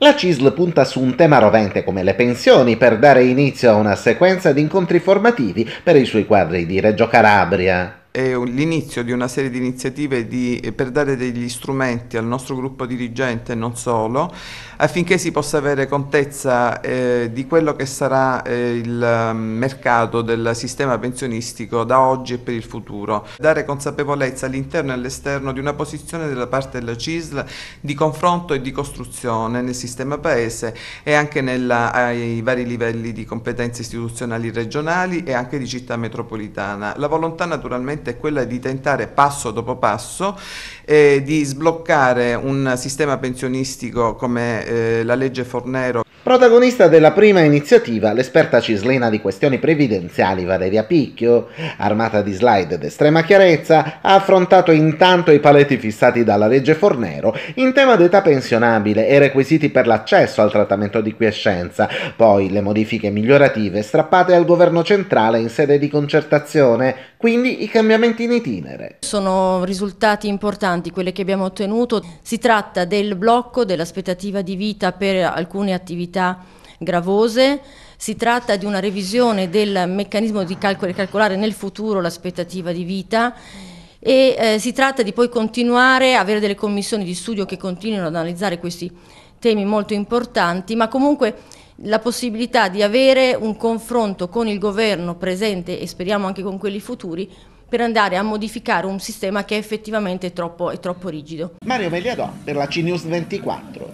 La CISL punta su un tema rovente come le pensioni per dare inizio a una sequenza di incontri formativi per i suoi quadri di Reggio Calabria è l'inizio di una serie di iniziative di, eh, per dare degli strumenti al nostro gruppo dirigente e non solo, affinché si possa avere contezza eh, di quello che sarà eh, il mm, mercato del sistema pensionistico da oggi e per il futuro. Dare consapevolezza all'interno e all'esterno di una posizione della parte della CISL di confronto e di costruzione nel sistema paese e anche nella, ai vari livelli di competenze istituzionali regionali e anche di città metropolitana. La volontà naturalmente scelta è quella di tentare passo dopo passo eh, di sbloccare un sistema pensionistico come eh, la legge Fornero Protagonista della prima iniziativa, l'esperta cislena di questioni previdenziali Valeria Picchio, armata di slide d'estrema chiarezza, ha affrontato intanto i paletti fissati dalla legge Fornero in tema d'età pensionabile e requisiti per l'accesso al trattamento di quiescenza, poi le modifiche migliorative strappate al governo centrale in sede di concertazione, quindi i cambiamenti in itinere. Sono risultati importanti quelli che abbiamo ottenuto. Si tratta del blocco dell'aspettativa di vita per alcune attività invalidità gravose. Si tratta di una revisione del meccanismo di calcolo e calcolare nel futuro l'aspettativa di vita e eh, si tratta di poi continuare a avere delle commissioni di studio che continuino ad analizzare questi temi molto importanti, ma comunque la possibilità di avere un confronto con il governo presente e speriamo anche con quelli futuri per andare a modificare un sistema che effettivamente è troppo, è troppo rigido. Mario Meliadò per la CNews 24.